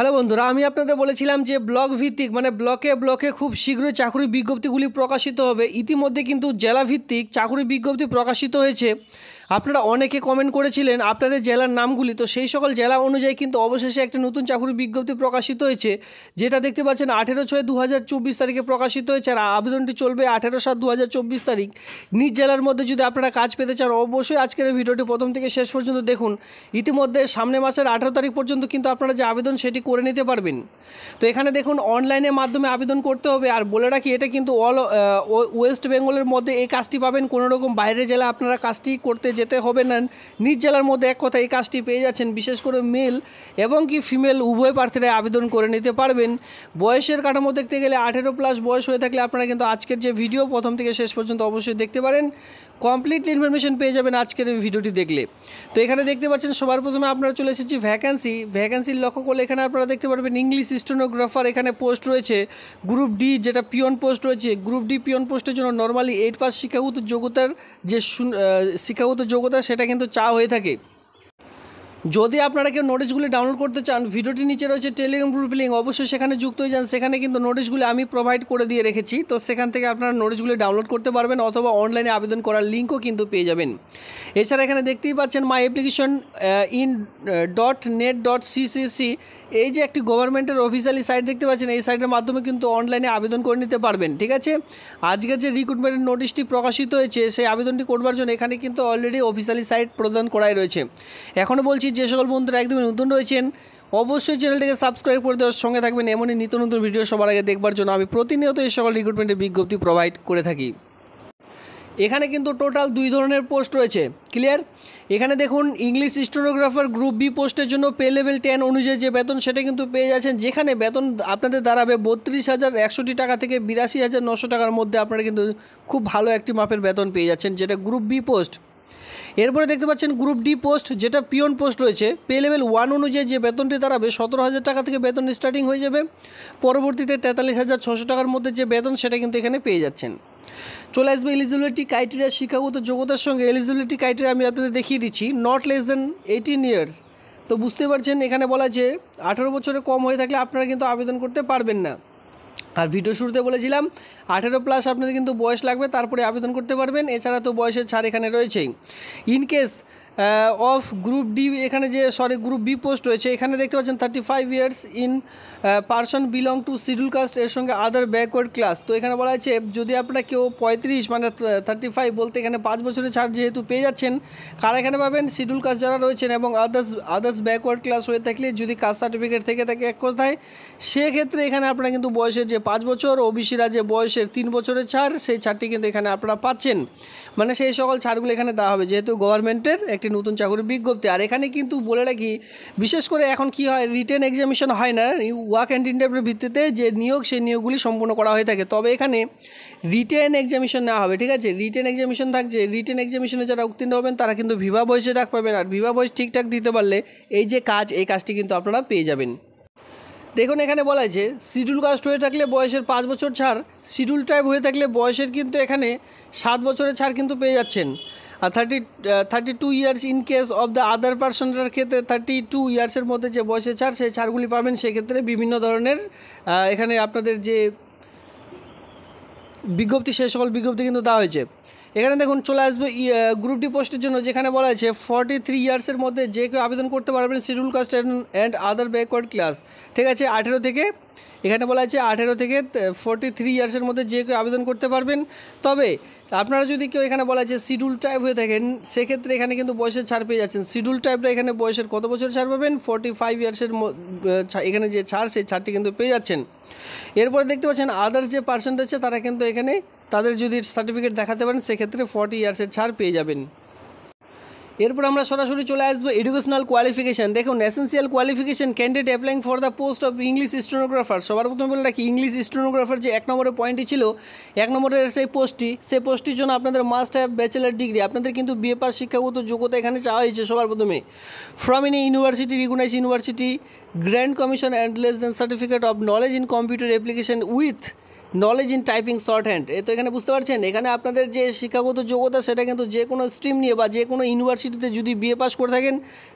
hello বন্ধুরা আমি আপনাদের বলেছিলাম যে ব্লক ভিত্তিক মানে ব্লকে ব্লকে খুব শীঘ্রই চাকরি বিজ্ঞপ্তিগুলি প্রকাশিত হবে ইতিমধ্যে কিন্তু জেলা ভিত্তিক চাকরি বিজ্ঞপ্তি প্রকাশিত হয়েছে আপনারা অনেকে কমেন্ট করেছিলেন আপনাদের জেলার নামগুলি তো সেই সকল জেলা অনুযায়ী কিন্তু অবশেষে একটা নতুন চাকুরির বিজ্ঞপ্তি প্রকাশিত হয়েছে যেটা দেখতে পাচ্ছেন আঠেরো ছয় দু তারিখে প্রকাশিত হয়েছে আর আবেদনটি চলবে আঠেরো সাত দু তারিখ নিজ জেলার মধ্যে যদি আপনারা কাজ পেতে চান অবশ্যই আজকের ভিডিওটি প্রথম থেকে শেষ পর্যন্ত দেখুন ইতিমধ্যে সামনে মাসের আঠেরো তারিখ পর্যন্ত কিন্তু আপনারা যে আবেদন সেটি করে নিতে পারবেন তো এখানে দেখুন অনলাইনের মাধ্যমে আবেদন করতে হবে আর বলে রাখি এটা কিন্তু অল ওয়েস্ট বেঙ্গলের মধ্যে এই কাজটি পাবেন কোনো রকম বাইরে জেলা আপনারা কাজটি করতে যেতে হবে না নিজ জেলার মধ্যে এক কথা এই কাজটি পেয়ে যাচ্ছেন বিশেষ করে মেল এবং কি ফিমেল উভয় প্রার্থীরাই আবেদন করে নিতে পারবেন বয়সের কাঠামো দেখতে গেলে আঠেরো প্লাস বয়স হয়ে থাকলে আপনারা কিন্তু আজকের যে ভিডিও প্রথম থেকে শেষ পর্যন্ত অবশ্যই দেখতে পারেন কমপ্লিটলি ইনফরমেশন পেয়ে যাবেন আজকের ভিডিওটি দেখলে তো এখানে দেখতে পাচ্ছেন সবার প্রথমে আপনারা চলে এসেছি ভ্যাকান্সি ভ্যাকান্সির লক্ষ্য করলে এখানে আপনারা দেখতে পারবেন ইংলিশ স্টোনোগ্রাফার এখানে পোস্ট রয়েছে গ্রুপ ডি যেটা পিয়ন পোস্ট রয়েছে গ্রুপ ডি পিয়ন পোস্টের জন্য নর্মালি এইট পাস শিক্ষাগত যোগ্যতার যে শিক্ষাগত যোগ্যতা সেটা কিন্তু চা হয়ে থাকে যদি আপনারা কেউ নোটিশগুলি ডাউনলোড করতে চান ভিডিওটি নিচে রয়েছে টেলিগ্রাম গ্রুপ লিঙ্ক অবশ্যই সেখানে যুক্ত হয়ে যান সেখানে কিন্তু নোটিশগুলি আমি প্রোভাইড করে দিয়ে রেখেছি তো সেখান থেকে আপনারা নোটিশগুলি ডাউনলোড করতে পারবেন অথবা অনলাইনে আবেদন করার লিঙ্কও কিন্তু পেয়ে যাবেন এছাড়া এখানে দেখতেই পাচ্ছেন my application in dot net dot CCC এই যে একটি গভর্নমেন্টের অফিসিয়ালি সাইট দেখতে পাচ্ছেন এই সাইটের মাধ্যমে কিন্তু অনলাইনে আবেদন করে নিতে পারবেন ঠিক আছে আজকের যে রিক্রুটমেন্টের নোটিশটি প্রকাশিত হয়েছে সেই আবেদনটি করবার জন্য এখানে কিন্তু অলরেডি অফিসিয়ালি সাইট প্রদান করাই রয়েছে এখনও বলছি যে সকল বন্ধুরা একদমই নতুন রয়েছেন অবশ্যই চ্যানেলটিকে সাবস্ক্রাইব করে দেওয়ার সঙ্গে থাকবেন এমনই নিত্য নতুন ভিডিও সবার আগে দেখবার জন্য আমি প্রতিনিয়ত এই সকল রিক্রুটমেন্টের বিজ্ঞপ্তি প্রোভাইড করে থাকি এখানে কিন্তু টোটাল দুই ধরনের পোস্ট রয়েছে ক্লিয়ার এখানে দেখুন ইংলিশ স্টোনোগ্রাফার গ্রুপ বি পোস্টের জন্য পে লেভেল টেন অনুযায়ী যে বেতন সেটা কিন্তু পেয়ে যাচ্ছেন যেখানে বেতন আপনাদের দাঁড়াবে বত্রিশ হাজার একশোটি টাকা থেকে বিরাশি হাজার নশো টাকার মধ্যে আপনারা কিন্তু খুব ভালো একটি মাপের বেতন পেয়ে যাচ্ছেন যেটা গ্রুপ বি পোস্ট এরপরে দেখতে পাচ্ছেন গ্রুপ ডি পোস্ট যেটা পিয়ন পোস্ট রয়েছে পে লেভেল ওয়ান অনুযায়ী যে বেতনটি দাঁড়াবে সতেরো হাজার টাকা থেকে বেতন স্টার্টিং হয়ে যাবে পরবর্তীতে তেতাল্লিশ হাজার ছশো টাকার মধ্যে যে বেতন সেটা কিন্তু এখানে পেয়ে যাচ্ছেন চলে আসবে এলিজিবিলিটি ক্রাইটেরিয়া শিক্ষাগত যোগ্যতার সঙ্গে এলিজিবিলিটি ক্রাইটেরিয়া আমি আপনাদের দেখিয়ে দিচ্ছি not less than eighteen years তো বুঝতে পারছেন এখানে বলা যে আঠারো বছরে কম হয়ে থাকলে আপনারা কিন্তু আবেদন করতে পারবেন না আর ভিডিও শুরুতে বলেছিলাম আঠেরো প্লাস আপনাদের কিন্তু বয়স লাগবে তারপরে আবেদন করতে পারবেন এছাড়া তো বয়সের ছাড় এখানে রয়েছেই in case of group D এখানে যে সরি গ্রুপ বি পোস্ট রয়েছে এখানে দেখতে পাচ্ছেন thirty five years in person belong to schedule caste এর সঙ্গে আদার ব্যাকওয়ার্ড ক্লাস তো এখানে বলা হয়েছে যদি আপনারা কেউ পঁয়ত্রিশ মানে থার্টি ফাইভ বলতে এখানে পাঁচ বছরের ছাড় যেহেতু পেয়ে যাচ্ছেন কারা এখানে পাবেন শিডিউল কাস্ট যারা রয়েছেন এবং আদার্স আদার্স ব্যাকওয়ার্ড ক্লাস হয়ে থাকলে যদি কাস্ট সার্টিফিকেট থেকে থাকে এক কথায় সেক্ষেত্রে এখানে আপনারা কিন্তু বয়সের যে পাঁচ বছর ওবিসিরা যে বয়সের তিন বছরের ছাড় সেই ছাড়টি কিন্তু এখানে আপনারা পাচ্ছেন মানে সেই সকল ছাড়গুলো এখানে দেওয়া হবে যেহেতু গভর্নমেন্টের একটি একটি নতুন চাকরির বিজ্ঞপ্তি আর এখানে কিন্তু বলে রাখি বিশেষ করে এখন কি হয় রিটেন এক্সামিশন হয় না ওয়াক অ্যান্ড ইন্টারভিউর ভিত্তিতে যে নিয়োগ সেই নিয়োগগুলি সম্পূর্ণ করা হয়ে থাকে তবে এখানে রিটেন এক্সামিশন নেওয়া হবে ঠিক আছে রিটেন এক্সামিশন থাকছে রিটেন এক্সামিশনে যারা উত্তীর্ণ হবেন তারা কিন্তু ভিভা বয়সে ডাক পাবেন আর ভিভা বয়স ঠিকঠাক দিতে পারলে এই যে কাজ এই কাজটি কিন্তু আপনারা পেয়ে যাবেন দেখুন এখানে বলা হয়েছে শিডিউল কাস্ট হয়ে থাকলে বয়সের পাঁচ বছর ছাড় শিডিউল ট্রাইব হয়ে থাকলে বয়সের কিন্তু এখানে সাত বছরের ছাড় কিন্তু পেয়ে যাচ্ছেন thirty thirty two years in case of the other পার্সনটার ক্ষেত্রে থার্টি টু ইয়ার্সের মধ্যে যে বয়সের ছাড় সেই ছাড়গুলি পাবেন সেক্ষেত্রে বিভিন্ন ধরনের এখানে আপনাদের যে বিজ্ঞপ্তি সেই সকল বিজ্ঞপ্তি কিন্তু দেওয়া হয়েছে এখানে দেখুন চলে আসবে গ্রুপ ডি পোস্টের জন্য যেখানে বলা আছে ফর্টি থ্রি ইয়ার্সের মধ্যে যে কেউ আবেদন করতে পারবেন schedule caste and other backward class ঠিক আছে আঠেরো থেকে এখানে বলা আছে আঠেরো থেকে ফর্টি থ্রি ইয়ার্সের মধ্যে যে কেউ আবেদন করতে পারবেন তবে আপনারা যদি কেউ এখানে বলা আছে শিডিউল টাইপ হয়ে থাকেন সেক্ষেত্রে এখানে কিন্তু বয়সের ছাড় পেয়ে যাচ্ছেন শিডিউল টাইপটা এখানে বয়সের কত বছর ছাড় পাবেন ফর্টি ফাইভ ইয়ার্সের এখানে যে ছাড় সেই ছাড়টি কিন্তু পেয়ে যাচ্ছেন এরপরে দেখতে পাচ্ছেন আদার্স যে পার্সেন্ট আছে তারা কিন্তু এখানে তাদের যদি সার্টিফিকেট দেখাতে পারেন সেক্ষেত্রে ফর্টি ইয়ার্সের ছাড় পেয়ে যাবেন এরপর আমরা সরাসরি চলে আসবো এডুকেশনাল কোয়ালিফিকেশান দেখুন essential qualification candidate applying for the post of English stenographer সবার প্রথমে বলে রাখি ইংলিশ স্টেনোগ্রাফার যে এক নম্বরের পয়েন্টই ছিল এক নম্বরের সেই পোস্টটি সেই পোস্টটির জন্য আপনাদের মাস্ট হ্যাভ ব্যাচেলার ডিগ্রি আপনাদের কিন্তু বিএ পাস শিক্ষাগত যোগ্যতা এখানে চাওয়া হয়েছে সবার প্রথমে from in university recognize university grand commission and less than certificate of knowledge in computer application with knowledge in typing shorthand এ তো এখানে বুঝতে পারছেন এখানে আপনাদের যে শিক্ষাগত যোগ্যতা সেটা কিন্তু যে কোনো স্ট্রিম নিয়ে বা যে কোনো ইউনিভার্সিটিতে যদি বিএ পাস করে থাকেন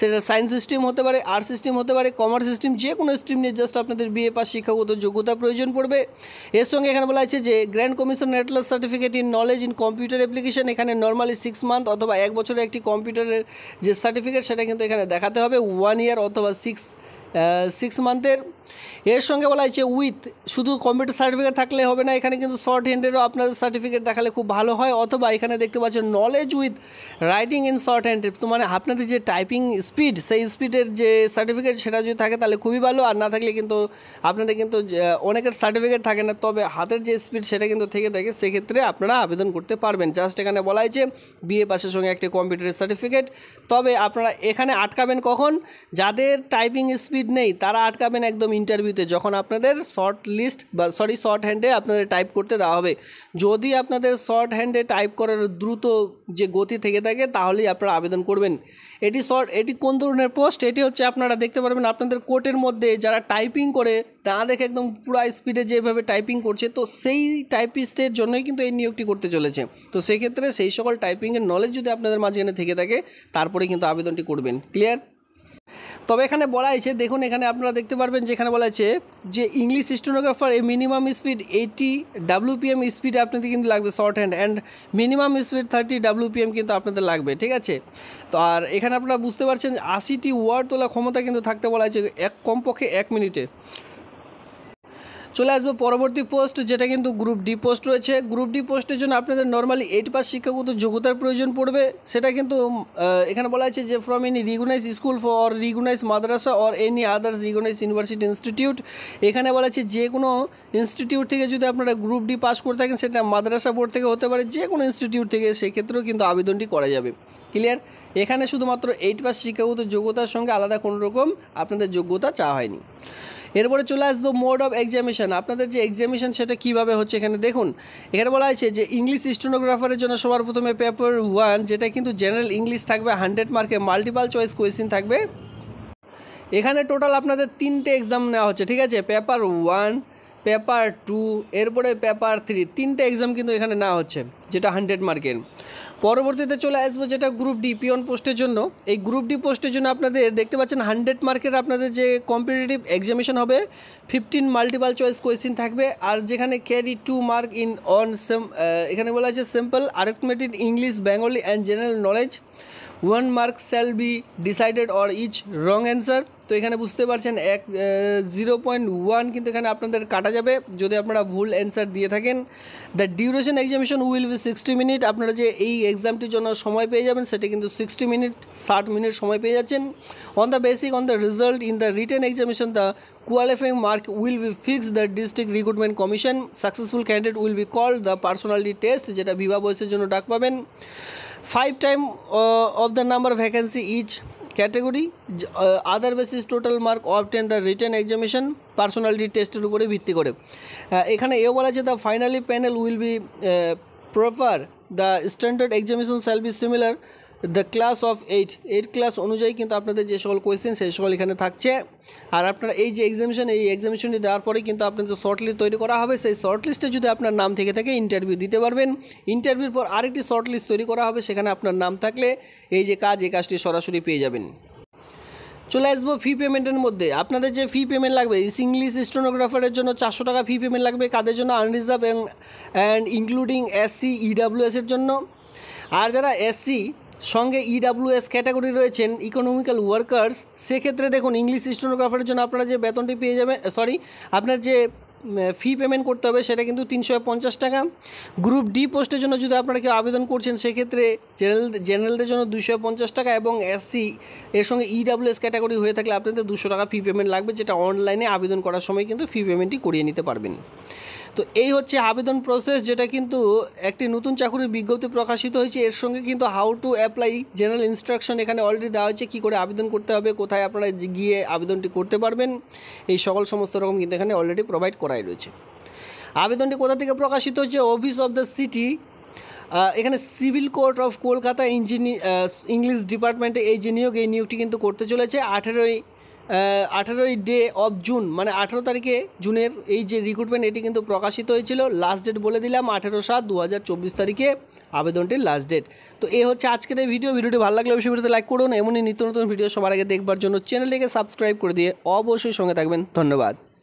সেটা সায়েন্স স্ট্রিম হতে পারে আর্টস স্ট্রিম হতে পারে কমার্স স্ট্রিম যে কোনো স্ট্রিম নিয়ে জাস্ট আপনাদের বিএ পাস শিক্ষাগত যোগ্যতা প্রয়োজন পড়বে এর সঙ্গে এখানে বলা আছে যে গ্র্যান্ড কমিশন নেটলাস certificate in knowledge in computer application এখানে নর্মালি সিক্স মান্থ অথবা এক বছরে একটি কম্পিউটারের যে সার্টিফিকেট সেটা কিন্তু এখানে দেখাতে হবে ওয়ান ইয়ার অথবা সিক্স সিক্স মান্থের এর সঙ্গে বলা হয়েছে উইথ শুধু কম্পিউটার সার্টিফিকেট থাকলে হবে না এখানে কিন্তু শর্ট হ্যান্ডেরও আপনাদের সার্টিফিকেট দেখালে খুব ভালো হয় অথবা এখানে দেখতে পাচ্ছেন knowledge with writing in shorthand তো মানে আপনাদের যে টাইপিং স্পিড সেই স্পিডের যে সার্টিফিকেট সেটা যদি থাকে তাহলে খুবই ভালো আর না থাকলে কিন্তু আপনাদের কিন্তু অনেকের সার্টিফিকেট থাকে না তবে হাতের যে স্পিড সেটা কিন্তু থেকে থাকে সেক্ষেত্রে আপনারা আবেদন করতে পারবেন জাস্ট এখানে বলা হয়েছে বিএ পাশের সঙ্গে একটি কম্পিউটারের সার্টিফিকেট তবে আপনারা এখানে আটকাবেন কখন যাদের টাইপিং স্পিড নেই তারা আটকাবেন একদম ইন্টারভিউতে যখন আপনাদের শর্ট লিস্ট বা সরি শর্ট হ্যান্ডে আপনাদের টাইপ করতে দেওয়া হবে যদি আপনাদের শর্ট হ্যান্ডে টাইপ করার দ্রুত যে গতি থেকে থাকে তাহলেই আপনারা আবেদন করবেন এটি শর্ট এটি কোন ধরনের পোস্ট এটি হচ্ছে আপনারা দেখতে পারবেন আপনাদের কোর্টের মধ্যে যারা টাইপিং করে তা দেখে একদম পুরো স্পিডে যেভাবে টাইপিং করছে তো সেই টাইপিস্টের জন্যই কিন্তু এই নিয়োগটি করতে চলেছে তো সেক্ষেত্রে সেই সকল টাইপিংয়ের নলেজ যদি আপনাদের মাঝখানে থেকে থাকে তারপরে কিন্তু আবেদনটি করবেন ক্লিয়ার তবে এখানে বলা হয়েছে দেখুন এখানে আপনারা দেখতে পারবেন যেখানে বলা হয়েছে যে ইংলিশ স্টোনোগ্রাফার এ minimum speed eighty M speed আপনাদের কিন্তু লাগবে shorthand and minimum speed thirty M কিন্তু আপনাদের লাগবে ঠিক আছে তো আর এখানে আপনারা বুঝতে পারছেন আশিটি ওয়ার্ড তোলা ক্ষমতা কিন্তু থাকতে বলা হয়েছে এক কমপক্ষে এক মিনিটে চলে আসবে পরবর্তী পোস্ট যেটা কিন্তু গ্রুপ ডি পোস্ট রয়েছে গ্রুপ ডি পোস্টের জন্য আপনাদের নর্মালি এইট পাস শিক্ষাগত যোগ্যতার প্রয়োজন পড়বে সেটা কিন্তু এখানে বলা আছে যে from any recognize school for recognize madrasa or any others recognize university institute এখানে বলা আছে যে কোনো ইনস্টিটিউট থেকে যদি আপনারা গ্রুপ ডি পাস করে থাকেন সেটা মাদ্রাসা বোর্ড থেকে হতে পারে যে কোনো ইনস্টিটিউট থেকে সেক্ষেত্রেও কিন্তু আবেদনটি করা যাবে ক্লিয়ার এখানে শুধুমাত্র এইট পাস শিক্ষাগত যোগ্যতার সঙ্গে আলাদা কোনো রকম আপনাদের যোগ্যতা চা হয়নি এরপরে চলে আসবো মোড অফ এক্সামিশন আপনাদের যে এক্সামিশন সেটা কিভাবে হচ্ছে এখানে দেখুন এখানে বলা হয়েছে যে ইংলিশ স্টোনোগ্রাফারের জন্য সবার প্রথমে পেপার ওয়ান যেটা কিন্তু জেনারেল ইংলিশ থাকবে হান্ড্রেড মার্কে মাল্টিপাল চয়েস কোয়েশ্চিন থাকবে এখানে টোটাল আপনাদের তিনটে এক্সাম নেওয়া হচ্ছে ঠিক আছে পেপার ওয়ান পেপার টু এরপরে পেপার থ্রি তিনটে এক্সাম কিন্তু এখানে নেওয়া হচ্ছে যেটা হান্ড্রেড মার্কের পরবর্তীতে চলে আসবো যেটা গ্রুপ ডি পিওন পোস্টের জন্য এই গ্রুপ ডি পোস্টের জন্য আপনাদের দেখতে পাচ্ছেন হান্ড্রেড মার্কের আপনাদের যে কম্পিটিটিভ এক্সামিশন হবে ফিফটিন মাল্টিপাল চয়েস কোয়েশ্চিন থাকবে আর যেখানে carry two mark in on same এখানে বলা আছে simple arithmetic English Bengali and general knowledge one mark shall be decided or each wrong answer তো এখানে বুঝতে পারছেন এক জিরো পয়েন্ট ওয়ান কিন্তু এখানে আপনাদের কাটা যাবে যদি আপনারা ভুল অ্যান্সার দিয়ে থাকেন দ্য ডিউরেশন এক্সামিশন উইল যদি সিক্সটি মিনিট আপনারা যে এই এক্সামটির জন্য সময় পেয়ে যাবেন সেটি কিন্তু সিক্সটি মিনিট ষাট মিনিট সময় পেয়ে যাচ্ছেন on the basic on the result in the written examination the qualifying mark will be fix the district recruitment commission successful candidate will be call the personality test যেটা বিবাহ বয়সের জন্য ডাক পাবেন five time of the number vacancy each category other basis total mark obtain the written examination personality টেস্টের উপরে ভিত্তি করে এখানে এও বলা আছে the finally panel will be proper the standard examination shall be similar the class of eight eight class অনুযায়ী কিন্তু আপনাদের যে সকল কোয়েশ্চেন সেই সকল এখানে থাকছে আর আপনার এই যে এক্সামিশন এই এক্সামিশনটি দেওয়ার পরে কিন্তু আপনার যে শর্ট লিস্ট তৈরি করা হবে সেই শর্ট লিস্টে যদি আপনার নাম থেকে থাকে ইন্টারভিউ দিতে পারবেন ইন্টারভিউর পর আরেকটি শর্ট লিস্ট তৈরি করা হবে সেখানে আপনার নাম থাকলে এই যে কাজ এই কাজটি সরাসরি পেয়ে যাবেন চলে আসবো ফি পেমেন্টের মধ্যে আপনাদের যে ফি পেমেন্ট লাগবে ইংলিশ স্টোনোগ্রাফারের জন্য চারশো টাকা ফি পেমেন্ট লাগবে কাদের জন্য আনরিজার্ভ অ্যান্ড ইনক্লুডিং এসসি ইডাব্লিউএসের জন্য আর যারা এসসি সঙ্গে ইডাব্লিউএস e ক্যাটাগরি রয়েছেন ইকোনমিক্যাল ওয়ার্কার্স সেক্ষেত্রে দেখুন ইংলিশ স্টোনোগ্রাফারের জন্য আপনারা যে বেতনটি পেয়ে যাবেন সরি আপনার যে ফি পেমেন্ট করতে হবে সেটা কিন্তু তিনশো পঞ্চাশ টাকা গ্রুপ ডি পোস্টের জন্য যদি আপনারা কেউ আবেদন করছেন সেক্ষেত্রে জেনারেল জেনারেলদের জন্য দুশো পঞ্চাশ টাকা এবং এসসি এর সঙ্গে ইডাব্লিউএস e ক্যাটাগরি হয়ে থাকলে আপনাদের দুশো টাকা ফি পেমেন্ট লাগবে যেটা অনলাইনে আবেদন করার সময় কিন্তু ফি পেমেন্টটি করিয়ে নিতে পারবেন তো এই হচ্ছে আবেদন প্রসেস যেটা কিন্তু একটি নতুন চাকুরির বিজ্ঞপ্তি প্রকাশিত হয়েছে এর সঙ্গে কিন্তু how to apply general instruction এখানে অলরেডি দেওয়া হয়েছে কী করে আবেদন করতে হবে কোথায় আপনারা গিয়ে আবেদনটি করতে পারবেন এই সকল সমস্ত রকম কিন্তু এখানে অলরেডি প্রোভাইড করাই রয়েছে আবেদনটি কোথা থেকে প্রকাশিত হচ্ছে অফিস অফ দ্য সিটি এখানে সিভিল কোর্ট অফ কলকাতা ইঞ্জিনি ইংলিশ ডিপার্টমেন্টে এই যে নিয়োগ এই নিয়োগটি কিন্তু করতে চলেছে আঠেরোই আঠেরোই ডে অফ জুন মানে আঠেরো তারিখে জুনের এই যে রিক্রুটমেন্ট এটি কিন্তু প্রকাশিত হয়েছিল লাস্ট ডেট বলে দিলাম আঠেরো সাত দু তারিখে আবেদনটির লাস্ট ডেট তো এই হচ্ছে আজকের এই ভিডিও ভিডিওটি ভালো লাগলে অবশ্যই ভিডিওতে লাইক করুন এমনই নিত্য নতুন ভিডিও সবার আগে দেখবার জন্য চ্যানেলটিকে সাবস্ক্রাইব করে দিয়ে অবশ্যই সঙ্গে থাকবেন ধন্যবাদ